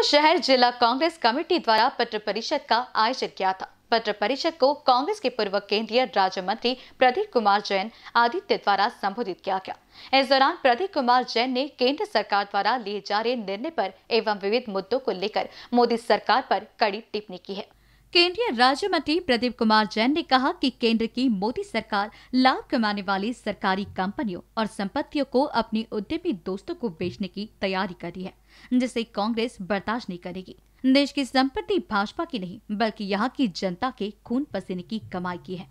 जोधपुर शहर जिला कांग्रेस कमेटी द्वारा पत्र परिषद का आयोजन किया था पत्र परिषद को कांग्रेस के पूर्व केंद्रीय राज्य मंत्री प्रदीप कुमार जैन आदित्य द्वारा संबोधित किया गया इस दौरान प्रदीप कुमार जैन ने केंद्र सरकार द्वारा लिए जा रहे निर्णय पर एवं विविध मुद्दों को लेकर मोदी सरकार पर कड़ी टिप्पणी की है केंद्रीय राज्य मंत्री प्रदीप कुमार जैन ने कहा कि केंद्र की मोदी सरकार लाभ कमाने वाली सरकारी कंपनियों और संपत्तियों को अपने उद्यमी दोस्तों को बेचने की तैयारी कर रही है जिसे कांग्रेस बर्दाश्त नहीं करेगी देश की संपत्ति भाजपा की नहीं बल्कि यहाँ की जनता के खून पसीने की कमाई की है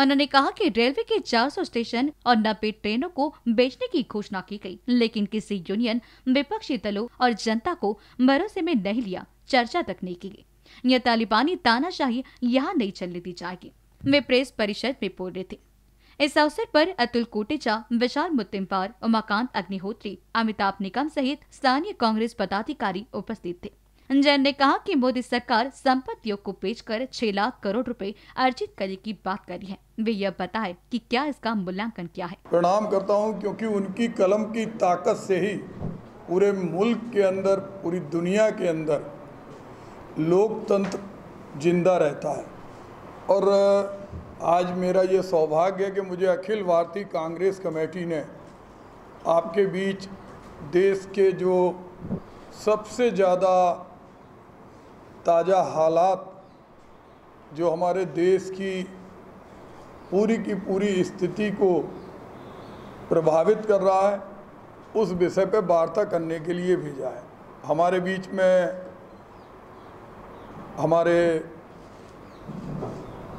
उन्होंने कहा कि रेलवे के 400 स्टेशन और नब्बे ट्रेनों को बेचने की घोषणा की गई लेकिन किसी यूनियन विपक्षी दलों और जनता को भरोसे में नहीं लिया चर्चा तक नहीं की गई यह तालिबानी तानाशाही यहाँ नहीं चलने दी जाएगी वे प्रेस परिषद में बोल रहे थे इस अवसर पर अतुल कोटेचा विशाल मुत्तिमपार उमाकांत अग्निहोत्री अमिताभ निकम सहित स्थानीय कांग्रेस पदाधिकारी उपस्थित थे जैन ने कहा कि मोदी सरकार संपत्तियों को बेचकर 6 लाख करोड़ रुपए अर्जित करने की बात करी है वे यह बताए कि क्या इसका मूल्यांकन क्या है प्रणाम करता हूं क्योंकि उनकी कलम की ताकत से ही पूरे मुल्क के अंदर पूरी दुनिया के अंदर लोकतंत्र जिंदा रहता है और आज मेरा ये सौभाग्य है कि मुझे अखिल भारतीय कांग्रेस कमेटी ने आपके बीच देश के जो सबसे ज़्यादा ताज़ा हालात जो हमारे देश की पूरी की पूरी स्थिति को प्रभावित कर रहा है उस विषय पर वार्ता करने के लिए भेजा है हमारे बीच में हमारे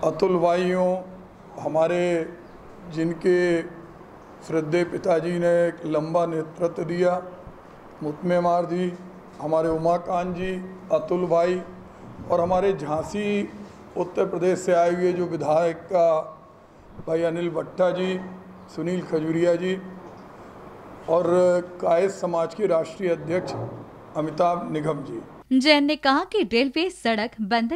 अतुल भाइयों हमारे जिनके श्रद्धे पिताजी ने एक लंबा नेतृत्व दिया मुतमेमार जी हमारे उमाकांत जी अतुल भाई और हमारे झांसी उत्तर प्रदेश से आए हुए जो विधायक का भाई अनिल भट्टा जी सुनील खजूरिया जी और कायस समाज के राष्ट्रीय अध्यक्ष अमिताभ निगम जी जैन ने कहा कि रेलवे सड़क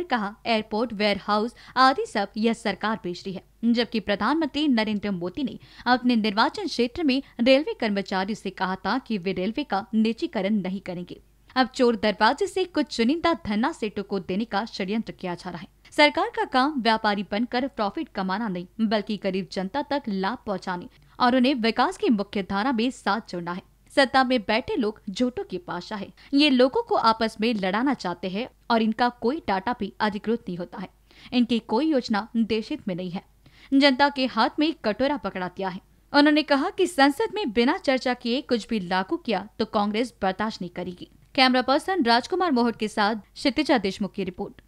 कहा एयरपोर्ट वेयर हाउस आदि सब यह सरकार बेच रही है जबकि प्रधानमंत्री नरेंद्र मोदी ने अपने निर्वाचन क्षेत्र में रेलवे कर्मचारियों से कहा था कि वे रेलवे का निजीकरण नहीं करेंगे अब चोर दरवाजे से कुछ चुनिंदा धरना सेटो को देने का षड्यंत्र किया जा रहा है सरकार का काम व्यापारी बनकर प्रॉफिट कमाना नहीं बल्कि गरीब जनता तक लाभ पहुंचाने और उन्हें विकास की मुख्य धारा में साथ जोड़ना है सत्ता में बैठे लोग झूठों की पाशा है ये लोगों को आपस में लड़ाना चाहते हैं और इनका कोई डाटा भी अधिकृत नहीं होता है इनकी कोई योजना देशित में नहीं है जनता के हाथ में कटोरा पकड़ा दिया है उन्होंने कहा कि संसद में बिना चर्चा किए कुछ भी लागू किया तो कांग्रेस बर्दाश्त नहीं करेगी कैमरा पर्सन राजकुमार मोहट के साथ क्षितिजा देशमुख की रिपोर्ट